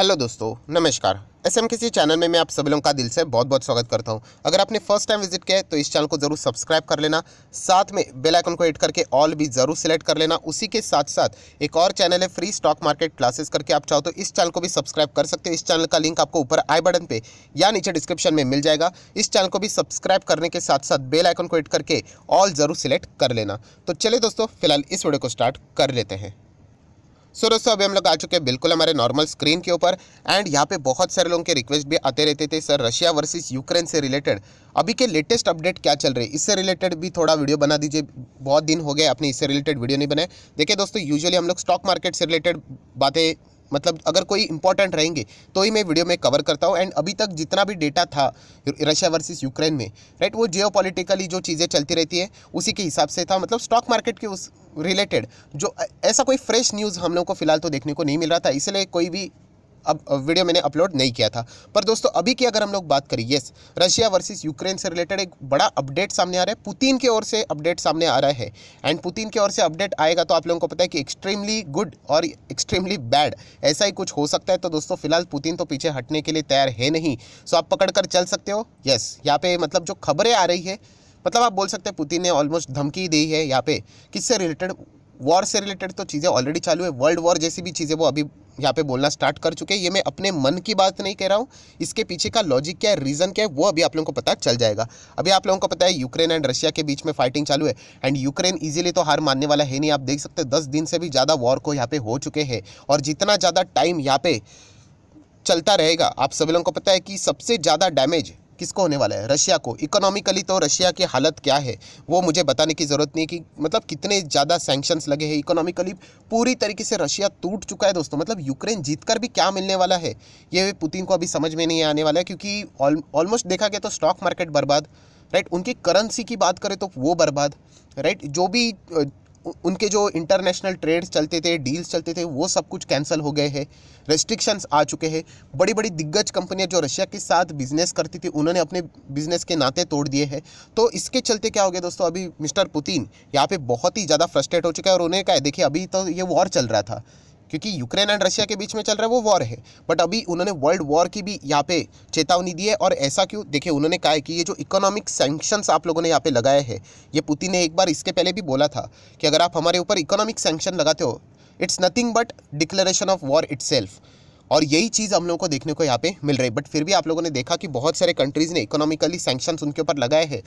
hello दोस्तों नमस्कार S M किसी चैनल में मैं आप सभी लोगों का दिल से बहुत बहुत स्वागत करता हूं अगर आपने फर्स्ट टाइम विजिट किया है तो इस चैनल को जरूर सब्सक्राइब कर लेना साथ में बेल आइकन को हिट करके ऑल भी जरूर सेलेक्ट कर लेना उसी के साथ साथ एक और चैनल है फ्री स्टॉक मार्केट क्लासेस करके आप चाहो तो इस चैनल को भी सब्सक्राइब कर सकते हो इस चैनल का लिंक आपको ऊपर आई बटन पर या नीचे डिस्क्रिप्शन में मिल जाएगा इस चैनल को भी सब्सक्राइब करने के साथ साथ बेल आइकन को हिट करके ऑल जरूर सिलेक्ट कर लेना तो चले दोस्तों फिलहाल इस वीडियो को स्टार्ट कर लेते हैं सो so, दोस्तों अभी हम लोग आ चुके हैं बिल्कुल हमारे नॉर्मल स्क्रीन के ऊपर एंड यहाँ पे बहुत सारे लोगों के रिक्वेस्ट भी आते रहते थे सर रशिया वर्सेस यूक्रेन से रिलेटेड अभी के लेटेस्ट अपडेट क्या चल रही है इससे रिलेटेड भी थोड़ा वीडियो बना दीजिए बहुत दिन हो गए अपने इससे रिलेटेड वीडियो नहीं बनाए देखिए दोस्तों यूजुअली हम लोग स्टॉक मार्केट से रिलेटेड बातें मतलब अगर कोई इंपॉर्टेंट रहेंगे तो ही मैं वीडियो में कवर करता हूँ एंड अभी तक जितना भी डेटा था रशिया वर्सेस यूक्रेन में राइट वो जियो जो चीज़ें चलती रहती है उसी के हिसाब से था मतलब स्टॉक मार्केट के उस रिलेटेड जो ऐसा कोई फ्रेश न्यूज़ हम लोग को फिलहाल तो देखने को नहीं मिल रहा था इसलिए कोई भी अब वीडियो मैंने अपलोड नहीं किया था पर दोस्तों अभी की अगर हम लोग बात करें येस रशिया वर्सेस यूक्रेन से रिलेटेड एक बड़ा अपडेट सामने आ रहा है पुतिन की ओर से अपडेट सामने आ रहा है एंड पुतिन की ओर से अपडेट आएगा तो आप लोगों को पता है कि एक्सट्रीमली गुड और एक्सट्रीमली बैड ऐसा ही कुछ हो सकता है तो दोस्तों फिलहाल पुतिन तो पीछे हटने के लिए तैयार है नहीं सो आप पकड़ कर चल सकते हो येस यहाँ पे मतलब जो खबरें आ रही है मतलब आप बोल सकते हैं पुतिन ने ऑलमोस्ट धमकी दी है यहाँ पे किससे रिलेटेड वॉर से रिलेटेड तो चीज़ें ऑलरेडी चालू है वर्ल्ड वॉर जैसी भी चीज़ें वो अभी यहाँ पे बोलना स्टार्ट कर चुके हैं ये मैं अपने मन की बात नहीं कह रहा हूँ इसके पीछे का लॉजिक क्या है रीज़न क्या है वो अभी आप लोगों को पता चल जाएगा अभी आप लोगों को पता है यूक्रेन एंड रशिया के बीच में फाइटिंग चालू है एंड यूक्रेन ईजिली तो हार मानने वाला है नहीं आप देख सकते दस दिन से भी ज़्यादा वॉर को यहाँ पे हो चुके हैं और जितना ज़्यादा टाइम यहाँ पे चलता रहेगा आप सभी लोगों को पता है कि सबसे ज़्यादा डैमेज किसको होने वाला है रशिया को इकोनॉमिकली तो रशिया की हालत क्या है वो मुझे बताने की ज़रूरत नहीं कि मतलब कितने ज़्यादा सैंक्शंस लगे हैं इकोनॉमिकली पूरी तरीके से रशिया टूट चुका है दोस्तों मतलब यूक्रेन जीत कर भी क्या मिलने वाला है ये पुतिन को अभी समझ में नहीं आने वाला है क्योंकि ऑलमोस्ट देखा गया तो स्टॉक मार्केट बर्बाद राइट उनकी करेंसी की बात करें तो वो बर्बाद राइट जो भी उनके जो इंटरनेशनल ट्रेड्स चलते थे डील्स चलते थे वो सब कुछ कैंसिल हो गए हैं रेस्ट्रिक्शंस आ चुके हैं बड़ी बड़ी दिग्गज कंपनियां जो रशिया के साथ बिजनेस करती थी उन्होंने अपने बिजनेस के नाते तोड़ दिए हैं तो इसके चलते क्या हो गया दोस्तों अभी मिस्टर पुतिन यहाँ पे बहुत ही ज़्यादा फ्रस्ट्रेट हो चुका है और उन्हें कहा देखिए अभी तो ये वॉर चल रहा था क्योंकि यूक्रेन एंड रशिया के बीच में चल रहा है वो वॉर है बट अभी उन्होंने वर्ल्ड वॉर की भी यहाँ पे चेतावनी दी है और ऐसा क्यों देखिए उन्होंने कहा है कि ये जो इकोनॉमिक सैंक्शंस आप लोगों ने यहाँ पे लगाए हैं ये पुतिन ने एक बार इसके पहले भी बोला था कि अगर आप हमारे ऊपर इकोनॉमिक सेंक्शन लगाते हो it's nothing but declaration of war it's और यही चीज़ हम लोगों को देखने को यहाँ पे मिल रही है बट फिर भी आप लोगों ने देखा कि बहुत सारे कंट्रीज़ ने इकोनॉमिकली सैंक्शन उनके ऊपर लगाए हैं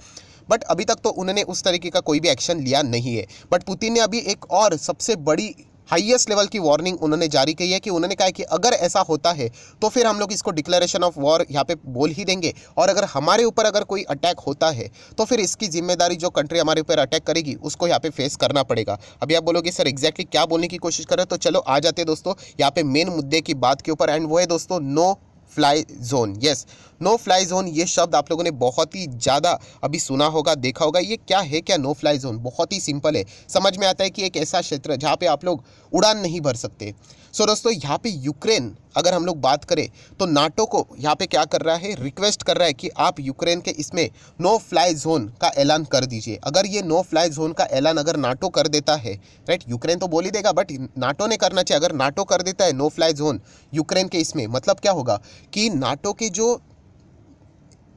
बट अभी तक तो उन्होंने उस तरीके का कोई भी एक्शन लिया नहीं है बट पुतिन ने अभी एक और सबसे बड़ी हाईएस्ट लेवल की वार्निंग उन्होंने जारी की है कि उन्होंने कहा कि अगर ऐसा होता है तो फिर हम लोग इसको डिक्लेरेशन ऑफ वॉर यहाँ पे बोल ही देंगे और अगर हमारे ऊपर अगर कोई अटैक होता है तो फिर इसकी जिम्मेदारी जो कंट्री हमारे ऊपर अटैक करेगी उसको यहाँ पे फेस करना पड़ेगा अभी आप बोलोगे सर एग्जैक्टली क्या बोलने की कोशिश कर रहे हो तो चलो आ जाते दोस्तों यहाँ पे मेन मुद्दे की बात के ऊपर एंड वो है दोस्तों no fly zone yes no fly zone ये शब्द आप लोगों ने बहुत ही ज़्यादा अभी सुना होगा देखा होगा ये क्या है क्या नो फ्लाई जोन बहुत ही सिंपल है समझ में आता है कि एक ऐसा क्षेत्र जहाँ पे आप लोग उड़ान नहीं भर सकते सो दोस्तों यहाँ पे यूक्रेन अगर हम लोग बात करें तो नाटो को यहाँ पे क्या कर रहा है रिक्वेस्ट कर रहा है कि आप यूक्रेन के इसमें नो फ्लाई जोन का ऐलान कर दीजिए अगर ये नो फ्लाई जोन का ऐलान अगर नाटो कर देता है राइट यूक्रेन तो बोल ही देगा बट नाटो ने करना चाहिए अगर नाटो कर देता है नो फ्लाई जोन यूक्रेन के इसमें मतलब क्या होगा कि नाटो के जो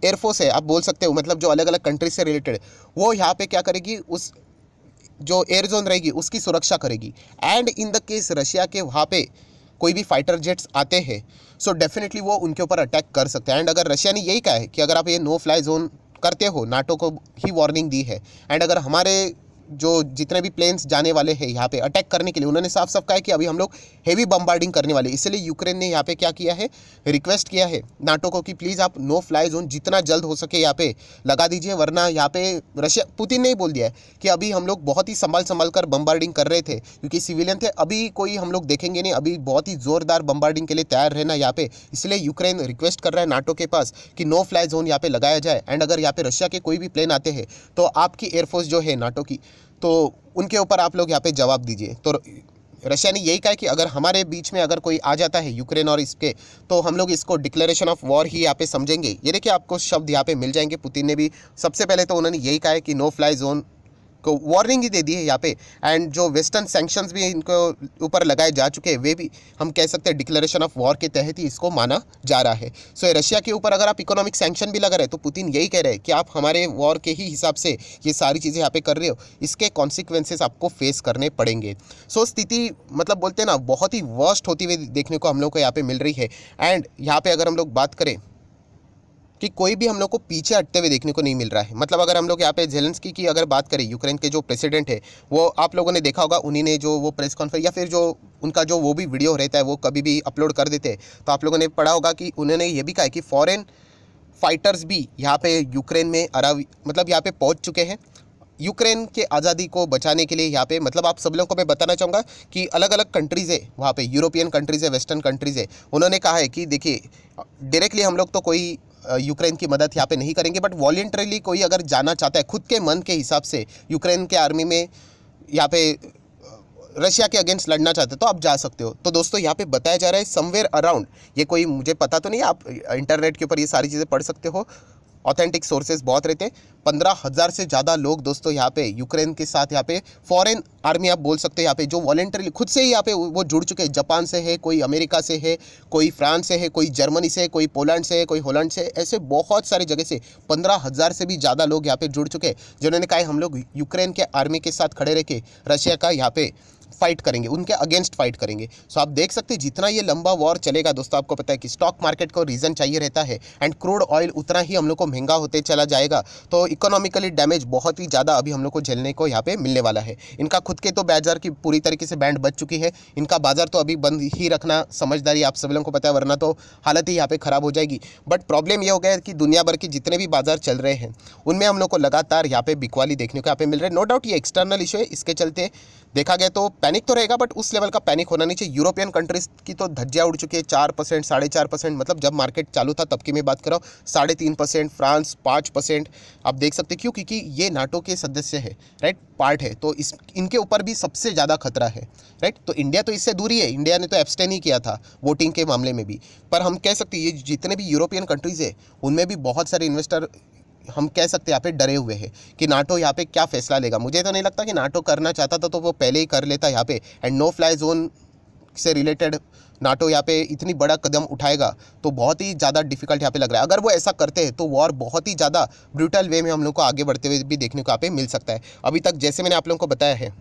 एयरफोर्स है आप बोल सकते हो मतलब जो अलग अलग कंट्री से रिलेटेड वो यहाँ पे क्या करेगी उस जो एयर जोन रहेगी उसकी सुरक्षा करेगी and in the case Russia के वहाँ पे कोई भी फाइटर जेट्स आते हैं सो डेफिनेटली वो उनके ऊपर अटैक कर सकते हैं एंड अगर रशिया ने यही कहा है कि अगर आप ये नो फ्लाई जोन करते हो नाटो को ही वार्निंग दी है एंड अगर हमारे जो जितने भी प्लेन्स जाने वाले हैं यहाँ पे अटैक करने के लिए उन्होंने साफ साफ कहा कि अभी हम लोग हैवी बम्बार्डिंग करने वाले इसलिए यूक्रेन ने यहाँ पे क्या किया है रिक्वेस्ट किया है नाटो को कि प्लीज़ आप नो फ्लाई जोन जितना जल्द हो सके यहाँ पे लगा दीजिए वरना यहाँ पे रशिया पुतिन ने ही बोल दिया है कि अभी हम लोग बहुत ही संभाल संभाल कर बम्बार्डिंग कर रहे थे क्योंकि सिविलियन थे अभी कोई हम लोग देखेंगे नहीं अभी बहुत ही ज़ोरदार बम्बार्डिंग के लिए तैयार रहना यहाँ पे इसलिए यूक्रेन रिक्वेस्ट कर रहा है नाटो के पास कि नो फ्लाई जोन यहाँ पे लगाया जाए एंड अगर यहाँ पे रशिया के कोई भी प्लेन आते हैं तो आपकी एयरफोर्स जो है नाटो की तो उनके ऊपर आप लोग यहाँ पे जवाब दीजिए तो रशिया ने यही कहा कि अगर हमारे बीच में अगर कोई आ जाता है यूक्रेन और इसके तो हम लोग इसको डिक्लेरेशन ऑफ वॉर ही यहाँ पे समझेंगे ये देखिए आपको शब्द यहाँ पे मिल जाएंगे पुतिन ने भी सबसे पहले तो उन्होंने यही कहा है कि नो फ्लाई जोन को वार्निंग ही दे दी है यहाँ पे एंड जो वेस्टर्न सेंक्शंस भी इनको ऊपर लगाए जा चुके हैं वे भी हम कह सकते हैं डिक्लेरेशन ऑफ वॉर के तहत ही इसको माना जा रहा है सो so, रशिया के ऊपर अगर आप इकोनॉमिक सेंक्शन भी लगा रहे तो पुतिन यही कह रहे हैं कि आप हमारे वॉर के ही हिसाब से ये सारी चीज़ें यहाँ पे कर रहे हो इसके कॉन्सिक्वेंसेज आपको फेस करने पड़ेंगे सो so, स्थिति मतलब बोलते हैं ना बहुत ही वर्स्ट होती हुई देखने को हम लोग को यहाँ पर मिल रही है एंड यहाँ पर अगर हम लोग बात करें कि कोई भी हम लोग को पीछे हटते हुए देखने को नहीं मिल रहा है मतलब अगर हम लोग यहाँ पे जेलेंसकी की अगर बात करें यूक्रेन के जो प्रेसिडेंट है वो आप लोगों ने देखा होगा उन्हीं ने जो वो प्रेस कॉन्फ्रेंस या फिर जो उनका जो वो भी वीडियो रहता है वो कभी भी अपलोड कर देते हैं तो आप लोगों ने पढ़ा होगा कि उन्होंने ये भी कहा कि फॉरेन फाइटर्स भी यहाँ पर यूक्रेन में अरब मतलब यहाँ पर पहुँच चुके हैं यूक्रेन के आज़ादी को बचाने के लिए यहाँ पे मतलब आप सब लोगों को मैं बताना चाहूँगा कि अलग अलग कंट्रीज़ है वहाँ पे यूरोपियन कंट्रीज़ है वेस्टर्न कंट्रीज़ है उन्होंने कहा है कि देखिए डायरेक्टली हम लोग तो कोई यूक्रेन की मदद यहाँ पे नहीं करेंगे बट वॉल्ट्रली कोई अगर जाना चाहता है खुद के मन के हिसाब से यूक्रेन के आर्मी में यहाँ पे रशिया के अगेंस्ट लड़ना चाहते हो तो आप जा सकते हो तो दोस्तों यहाँ पे बताया जा रहा है समवेयर अराउंड ये कोई मुझे पता तो नहीं आप इंटरनेट के ऊपर ये सारी चीज़ें पढ़ सकते हो ऑथेंटिक सोर्सेज बहुत रहते हैं पंद्रह हज़ार से ज़्यादा लोग दोस्तों यहाँ पे यूक्रेन के साथ यहाँ पे फॉरेन आर्मी आप बोल सकते हो यहाँ पे जो वॉलेंटरी खुद से ही यहाँ पे वो जुड़ चुके हैं जापान से है कोई अमेरिका से है कोई फ्रांस से है कोई जर्मनी से है कोई पोलैंड से है कोई होलैंड से ऐसे बहुत सारे जगह से पंद्रह हज़ार से भी ज़्यादा लोग यहाँ पे जुड़ चुके हैं जिन्होंने कहा है हम लोग यूक्रेन के आर्मी के साथ खड़े रह के रशिया का यहाँ पे फाइट करेंगे उनके अगेंस्ट फाइट करेंगे सो so आप देख सकते हैं जितना ये लंबा वॉर चलेगा दोस्तों आपको पता है कि स्टॉक मार्केट को रीज़न चाहिए रहता है एंड क्रूड ऑयल उतना ही हम लोग को महंगा होते चला जाएगा तो इकोनॉमिकली डैमेज बहुत ही ज़्यादा अभी हम लोग को झेलने को यहाँ पे मिलने वाला है इनका खुद के तो बाजार की पूरी तरीके से बैंड बच चुकी है इनका बाजार तो अभी बंद ही रखना समझदारी आप सब लोगों को पता है वरना तो हालत ही यहाँ पे ख़राब हो जाएगी बट प्रॉब्लम यह हो गया कि दुनिया भर के जितने भी बाजार चल रहे हैं उनमें हम लोग को लगातार यहाँ पे बिकवाली देखने को यहाँ पे मिल रहा है नो डाउट ये एक्सटर्नल इशू है इसके चलते देखा गया तो पैनिक तो रहेगा बट उस लेवल का पैनिक होना नहीं चाहिए यूरोपियन कंट्रीज की तो धज्जियाँ उड़ चुकी है चार परसेंट साढ़े चार परसेंट मतलब जब मार्केट चालू था तब की मैं बात कर रहा हूँ साढ़े तीन परसेंट फ्रांस पाँच परसेंट आप देख सकते क्यों क्योंकि ये नाटो के सदस्य है राइट पार्ट है तो इस इनके ऊपर भी सबसे ज़्यादा खतरा है राइट तो इंडिया तो इससे दूर ही है इंडिया ने तो एब्सटेन ही किया था वोटिंग के मामले में भी पर हम कह सकते हैं ये जितने भी यूरोपियन कंट्रीज़ है उनमें भी बहुत सारे इन्वेस्टर हम कह सकते हैं यहाँ पे डरे हुए हैं कि नाटो यहाँ पे क्या फैसला लेगा मुझे तो नहीं लगता कि नाटो करना चाहता था तो वो पहले ही कर लेता यहाँ पे एंड नो फ्लाई जोन से रिलेटेड नाटो यहाँ पे इतनी बड़ा कदम उठाएगा तो बहुत ही ज़्यादा डिफिकल्ट यहाँ पे लग रहा है अगर वो ऐसा करते हैं तो वॉर बहुत ही ज़्यादा ब्रूटल वे में हम लोग को आगे बढ़ते हुए भी देखने को यहाँ पे मिल सकता है अभी तक जैसे मैंने आप लोगों को बताया है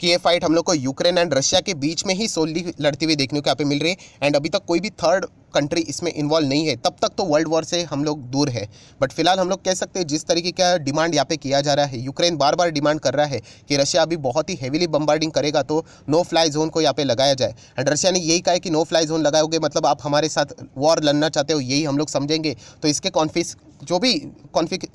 कि ये फाइट हम लोग को यूक्रेन एंड रशिया के बीच में ही सोलली लड़ती हुई देखने को यहाँ पे मिल रही है एंड अभी तक कोई भी थर्ड कंट्री इसमें इन्वॉल्व नहीं है तब तक तो वर्ल्ड वॉर से हम लोग दूर है बट फिलहाल हम लोग कह सकते हैं जिस तरीके का डिमांड यहाँ पे किया जा रहा है यूक्रेन बार बार डिमांड कर रहा है कि रशिया अभी बहुत ही हेविली बम्बार्डिंग करेगा तो नो फ्लाई जोन को यहाँ पे लगाया जाए एंड रशिया ने यही कहा है कि नो फ्लाई जोन लगाओगे मतलब आप हमारे साथ वॉर लड़ना चाहते हो यही हम लोग समझेंगे तो इसके कॉन्फ्लिक्स जो भी कॉन्फिक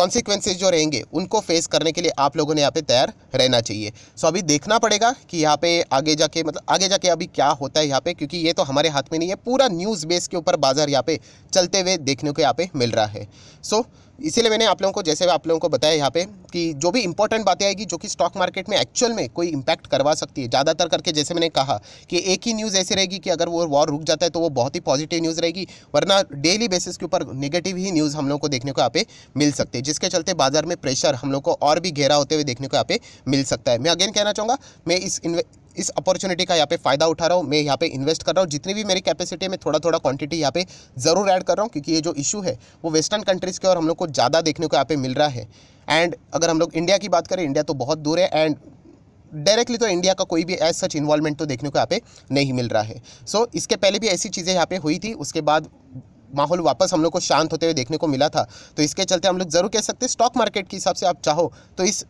कॉन्सिक्वेंसेज जो रहेंगे उनको फेस करने के लिए आप लोगों ने यहाँ पे तैयार रहना चाहिए सो अभी देखना पड़ेगा कि यहाँ पे आगे जाके मतलब आगे जाके अभी क्या होता है यहाँ पे क्योंकि ये तो हमारे हाथ में नहीं है पूरा न्यूज़ बेस के ऊपर बाज़ार यहाँ पे चलते हुए देखने को यहाँ पे मिल रहा है सो इसीलिए मैंने आप लोगों को जैसे आप लोगों को बताया यहाँ पे कि जो भी इंपॉर्टेंट बातें आएगी जो कि स्टॉक मार्केट में एक्चुअल में कोई इम्पैक्ट करवा सकती है ज़्यादातर करके जैसे मैंने कहा कि एक ही न्यूज़ ऐसी रहेगी कि अगर वो वॉर रुक जाता है तो वो बहुत ही पॉजिटिव न्यूज़ रहेगी वरना डेली बेसिस के ऊपर नेगेटिव ही न्यूज़ हम लोग को देखने को यहाँ पे मिल सकती है जिसके चलते बाजार में प्रेशर हम लोग को और भी घेरा होते हुए देखने को यहाँ पे मिल सकता है मैं अगेन कहना चाहूँगा मैं इस इस अपॉर्चुनिटी का यहाँ पे फ़ायदा उठा रहा हूँ मैं यहाँ पे इन्वेस्ट कर रहा हूँ जितनी भी मेरी कैपेसिटी मैं थोड़ा थोड़ा क्वांटिटी यहाँ पे ज़रूर ऐड कर रहा हूँ क्योंकि ये जो इशू है वो वेस्टर्न कंट्रीज़ के और हम लोग को ज़्यादा देखने को यहाँ पे मिल रहा है एंड अगर हम लोग इंडिया की बात करें इंडिया तो बहुत दूर है एंड डायरेक्टली तो इंडिया का कोई भी एज सच इन्वॉल्वमेंट तो देखने को यहाँ पे नहीं मिल रहा है सो so, इसके पहले भी ऐसी चीज़ें यहाँ पे हुई थी उसके बाद माहौल वापस हम लोग को शांत होते हुए देखने को मिला था तो इसके चलते हम लोग जरूर कह सकते हैं स्टॉक मार्केट के हिसाब से आप चाहो तो इस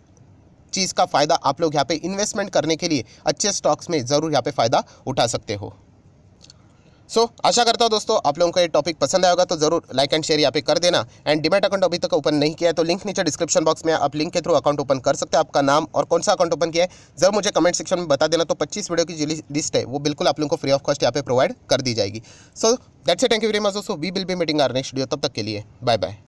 चीज़ का फ़ायदा आप लोग यहाँ पे इन्वेस्टमेंट करने के लिए अच्छे स्टॉक्स में ज़रूर यहाँ पे फ़ायदा उठा सकते हो सो so, आशा करता हूँ दोस्तों आप लोगों को ये टॉपिक पसंद आएगा तो जरूर लाइक एंड शेयर यहाँ पे कर देना एंड डिमेट अकाउंट अभी तक ओपन नहीं किया है तो लिंक नीचे डिस्क्रिप्शन बॉक्स में आप लिंक के थ्रू अकाउंट ओपन कर सकते हैं आपका नाम और कौन सा अकाउंट ओपन किया है जरूर मुझे कमेंट सेक्शन में बता देना तो पच्चीस वीडियो की जो लिस्ट है वो बिल्कुल आप लोगों को फ्री ऑफ कॉस्ट यहाँ पे प्रोवाइड कर दी जाएगी so that's a thank you very much दोस्तों we will be meeting our next video तब तक के लिए बाय बाय